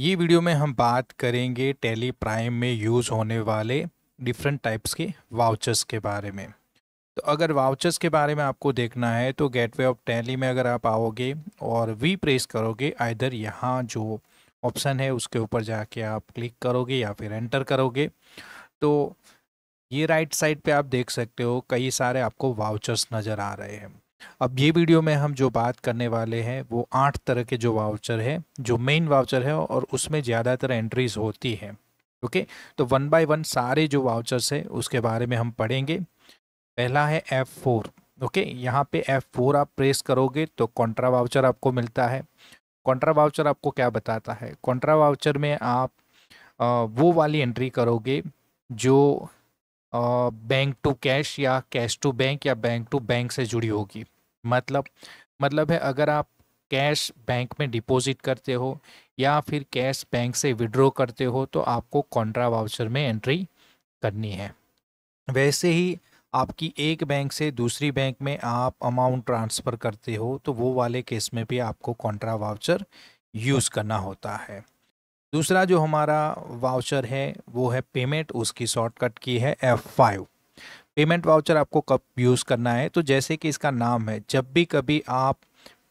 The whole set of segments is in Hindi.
ये वीडियो में हम बात करेंगे टेली प्राइम में यूज़ होने वाले डिफरेंट टाइप्स के वाउचर्स के बारे में तो अगर वाउचर्स के बारे में आपको देखना है तो गेटवे ऑफ टेली में अगर आप आओगे और वी प्रेस करोगे आइधर यहाँ जो ऑप्शन है उसके ऊपर जाके आप क्लिक करोगे या फिर एंटर करोगे तो ये राइट साइड पे आप देख सकते हो कई सारे आपको वाउचर्स नज़र आ रहे हैं अब ये वीडियो में हम जो बात करने वाले हैं वो आठ तरह के जो वाउचर है जो मेन वाउचर है और उसमें ज़्यादातर एंट्रीज होती है ओके तो वन बाय वन सारे जो वाउचर्स है उसके बारे में हम पढ़ेंगे पहला है एफ़ फोर ओके यहाँ पे एफ़ फोर आप प्रेस करोगे तो कॉन्ट्रा वाउचर आपको मिलता है कॉन्ट्रा वाउचर आपको क्या बताता है कॉन्ट्रा वाउचर में आप आ, वो वाली एंट्री करोगे जो बैंक टू कैश या कैश टू बैंक या बैंक टू बैंक से जुड़ी होगी मतलब मतलब है अगर आप कैश बैंक में डिपॉजिट करते हो या फिर कैश बैंक से विड्रॉ करते हो तो आपको कॉन्ट्रा वाउचर में एंट्री करनी है वैसे ही आपकी एक बैंक से दूसरी बैंक में आप अमाउंट ट्रांसफ़र करते हो तो वो वाले केस में भी आपको कॉन्ट्रा वाउचर यूज़ करना होता है दूसरा जो हमारा वाउचर है वो है पेमेंट उसकी शॉर्टकट की है एफ़ फाइव पेमेंट वाउचर आपको कब यूज़ करना है तो जैसे कि इसका नाम है जब भी कभी आप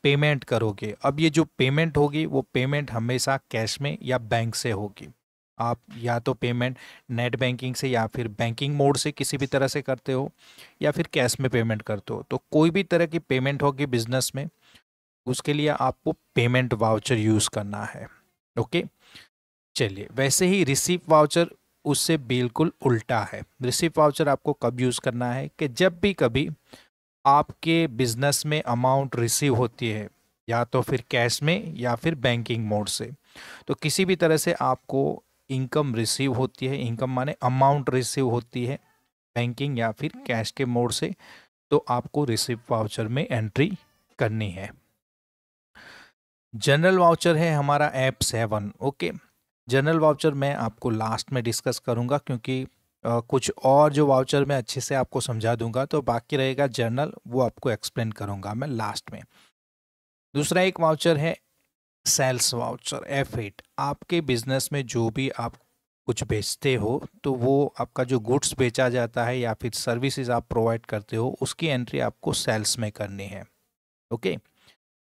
पेमेंट करोगे अब ये जो पेमेंट होगी वो पेमेंट हमेशा कैश में या बैंक से होगी आप या तो पेमेंट नेट बैंकिंग से या फिर बैंकिंग मोड से किसी भी तरह से करते हो या फिर कैश में पेमेंट करते हो तो कोई भी तरह की पेमेंट होगी बिजनेस में उसके लिए आपको पेमेंट वाउचर यूज़ करना है ओके okay? चलिए वैसे ही रिसीप वाउचर उससे बिल्कुल उल्टा है रिसीप वाउचर आपको कब यूज़ करना है कि जब भी कभी आपके बिजनेस में अमाउंट रिसीव होती है या तो फिर कैश में या फिर बैंकिंग मोड से तो किसी भी तरह से आपको इनकम रिसीव होती है इनकम माने अमाउंट रिसीव होती है बैंकिंग या फिर कैश के मोड से तो आपको रिसीव वाउचर में एंट्री करनी है जनरल वाउचर है हमारा F seven okay journal voucher मैं आपको लास्ट में डिस्कस करूँगा क्योंकि कुछ और जो वाउचर मैं अच्छे से आपको समझा दूंगा तो बाकी रहेगा जर्नल वो आपको एक्सप्लेन करूंगा मैं लास्ट में दूसरा एक वाउचर है सेल्स वाउचर एफ एट आपके बिजनेस में जो भी आप कुछ बेचते हो तो वो आपका जो गुड्स बेचा जाता है या फिर सर्विसेज आप प्रोवाइड करते हो उसकी एंट्री आपको सेल्स में करनी है ओके okay?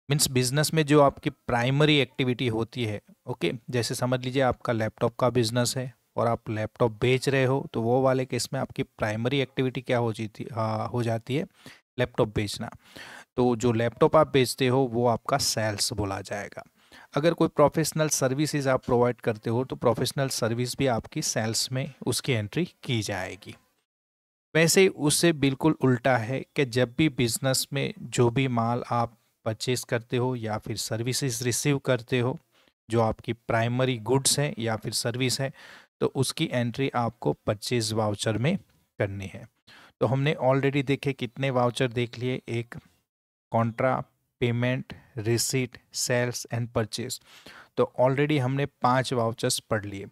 मीन्स बिजनेस में जो आपकी प्राइमरी एक्टिविटी होती है ओके जैसे समझ लीजिए आपका लैपटॉप का बिजनेस है और आप लैपटॉप बेच रहे हो तो वो वाले केस में आपकी प्राइमरी एक्टिविटी क्या हो जाती हो जाती है लैपटॉप बेचना तो जो लैपटॉप आप बेचते हो वो आपका सेल्स बोला जाएगा अगर कोई प्रोफेशनल सर्विसेज आप प्रोवाइड करते हो तो प्रोफेशनल सर्विस भी आपकी सेल्स में उसकी एंट्री की जाएगी वैसे उससे बिल्कुल उल्टा है कि जब भी बिजनेस में जो भी माल आप परचेस करते हो या फिर सर्विसेज रिसीव करते हो जो आपकी प्राइमरी गुड्स हैं या फिर सर्विस है तो उसकी एंट्री आपको परचेज वाउचर में करनी है तो हमने ऑलरेडी देखे कितने वाउचर देख लिए एक contra payment receipt sales and purchase तो ऑलरेडी हमने पांच वाउचर्स पढ़ लिए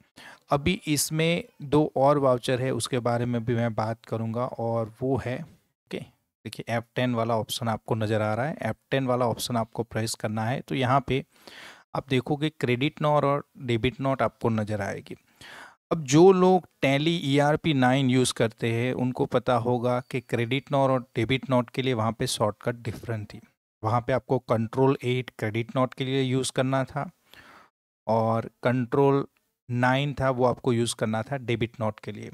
अभी इसमें दो और वाउचर है उसके बारे में भी मैं बात करूंगा और वो है ओके okay, देखिए F10 टेन वाला ऑप्शन आपको नज़र आ रहा है F10 टेन वाला ऑप्शन आपको प्रेस करना है तो यहाँ पे आप देखोगे क्रेडिट नोट और डेबिट नोट आपको नज़र आएगी अब जो लोग Tally E R P nine use करते हैं उनको पता होगा कि क्रेडिट नोट और डेबिट नोट के लिए वहाँ पे शॉर्टकट डिफरेंट थी वहाँ पे आपको कंट्रोल एट क्रेडिट नोट के लिए यूज़ करना था और कंट्रोल नाइन था वो आपको यूज़ करना था डेबिट नोट के लिए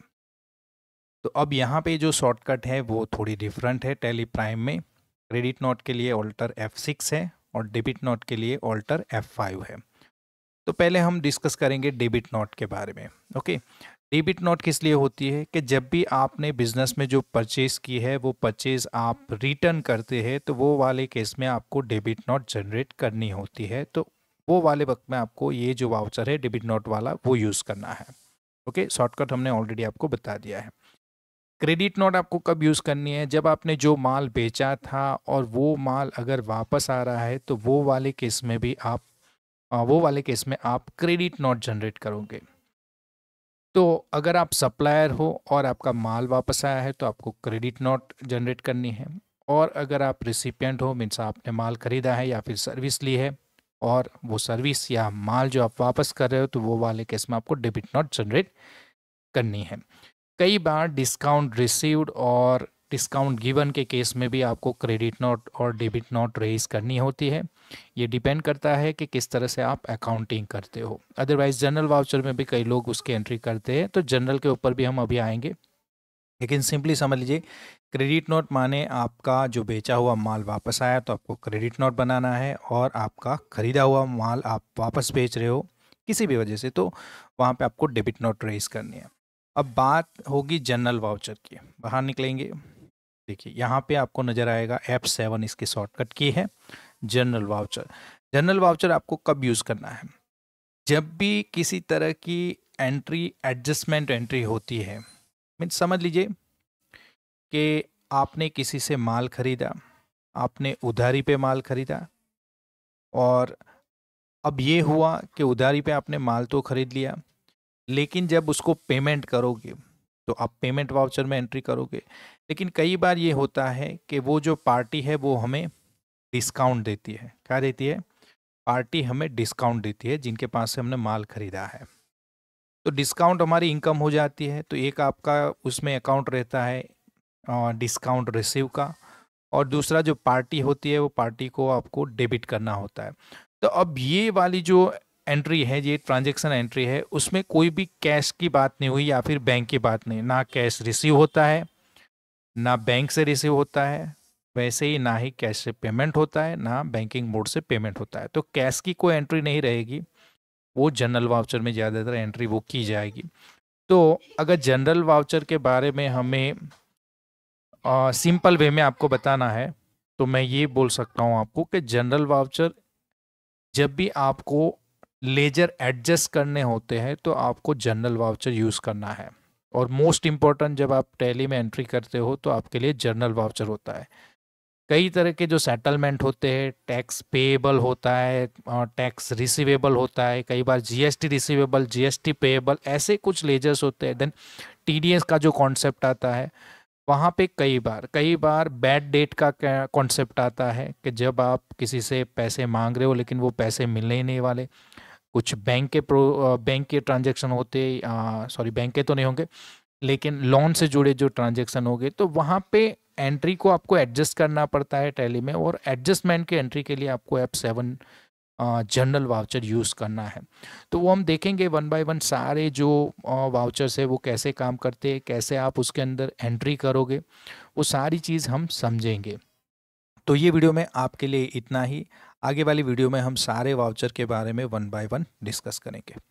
तो अब यहाँ पे जो शॉर्टकट है वो थोड़ी डिफरेंट है टेली प्राइम में क्रेडिट नोट के लिए ऑल्टर F6 है और डेबिट नोट के लिए ऑल्टर F5 है तो पहले हम डिस्कस करेंगे डेबिट नोट के बारे में ओके डेबिट नोट किस लिए होती है कि जब भी आपने बिजनेस में जो परचेज की है वो परचेज आप रिटर्न करते हैं तो वो वाले केस में आपको डेबिट नोट जनरेट करनी होती है तो वो वाले वक्त में आपको ये जो वाउचर है डेबिट नोट वाला वो यूज़ करना है ओके शॉर्टकट हमने ऑलरेडी आपको बता दिया है क्रेडिट नोट आपको कब यूज़ करनी है जब आपने जो माल बेचा था और वो माल अगर वापस आ रहा है तो वो वाले केस में भी आप वो वाले केस में आप क्रेडिट नोट जनरेट करोगे तो अगर आप सप्लायर हो और आपका माल वापस आया है तो आपको क्रेडिट नोट जनरेट करनी है और अगर आप रिसिपियंट हो मीन्स आपने माल खरीदा है या फिर सर्विस ली है और वो सर्विस या माल जो आप वापस कर रहे हो तो वो वाले केस में आपको डेबिट नोट जनरेट करनी है कई बार डिस्काउंट रिसीव्ड और डिस्काउंट गिवन के केस में भी आपको क्रेडिट नोट और डेबिट नोट रेज करनी होती है ये डिपेंड करता है कि किस तरह से आप अकाउंटिंग करते हो अदरवाइज जनरल वाउचर में भी कई लोग उसकी एंट्री करते हैं तो जनरल के ऊपर भी हम अभी आएंगे लेकिन सिंपली समझ लीजिए क्रेडिट नोट माने आपका जो बेचा हुआ माल वापस आया तो आपको क्रेडिट नोट बनाना है और आपका ख़रीदा हुआ माल आप वापस बेच रहे हो किसी भी वजह से तो वहाँ पे आपको डेबिट नोट रेज करनी है अब बात होगी जनरल वाउचर की बाहर निकलेंगे देखिए यहाँ पे आपको नज़र आएगा एप सेवन इसकी शॉर्टकट की है जनरल वाउचर जनरल वाउचर आपको कब यूज़ करना है जब भी किसी तरह की एंट्री एडजस्टमेंट एंट्री होती है मीन समझ लीजिए कि आपने किसी से माल खरीदा आपने उधारी पे माल खरीदा और अब ये हुआ कि उधारी पे आपने माल तो खरीद लिया लेकिन जब उसको पेमेंट करोगे तो आप पेमेंट वाउचर में एंट्री करोगे लेकिन कई बार ये होता है कि वो जो पार्टी है वो हमें डिस्काउंट देती है क्या देती है पार्टी हमें डिस्काउंट देती है जिनके पास से हमने माल खरीदा है तो डिस्काउंट हमारी इनकम हो जाती है तो एक आपका उसमें अकाउंट रहता है डिस्काउंट रिसीव का और दूसरा जो पार्टी होती है वो पार्टी को आपको डेबिट करना होता है तो अब ये वाली जो एंट्री है ये ट्रांजेक्शन एंट्री है उसमें कोई भी कैश की बात नहीं हुई या फिर बैंक की बात नहीं ना कैश रिसीव होता है ना बैंक से रिसीव होता है वैसे ही ना ही कैश से पेमेंट होता है ना बैंकिंग मोड से पेमेंट होता है तो कैश की कोई एंट्री नहीं रहेगी वो जनरल वाउचर में ज़्यादातर एंट्री वो की जाएगी तो अगर जनरल वाउचर के बारे में हमें आ, सिंपल वे में आपको बताना है तो मैं ये बोल सकता हूँ आपको कि जनरल वाउचर जब भी आपको लेजर एडजस्ट करने होते हैं तो आपको जनरल वाउचर यूज़ करना है और मोस्ट इम्पॉर्टेंट जब आप टैली में एंट्री करते हो तो आपके लिए जर्नल वाउचर होता है कई तरह के जो सेटलमेंट होते हैं टैक्स पेएबल होता है टैक्स रिसीवेबल होता है कई बार जीएसटी रिसीवेबल जीएसटी पेएबल ऐसे कुछ लेजर्स होते हैं देन टीडीएस का जो कॉन्सेप्ट आता है वहाँ पे कई बार कई बार बैड डेट का कॉन्सेप्ट आता है कि जब आप किसी से पैसे मांग रहे हो लेकिन वो पैसे मिलने ही नहीं वाले कुछ बैंक के प्रो बैंक के ट्रांजेक्शन होते सॉरी बैंक के तो नहीं होंगे लेकिन लोन से जुड़े जो ट्रांजेक्शन हो तो वहाँ पे एंट्री को आपको एडजस्ट करना पड़ता है टैली में और एडजस्टमेंट के एंट्री के लिए आपको F seven journal voucher use करना है तो वो हम देखेंगे वन बाय वन सारे जो वाउचर्स है वो कैसे काम करते हैं कैसे आप उसके अंदर एंट्री करोगे वो सारी चीज़ हम समझेंगे तो ये वीडियो में आपके लिए इतना ही आगे वाली वीडियो में हम सारे वाउचर के बारे में वन बाय वन डिस्कस करेंगे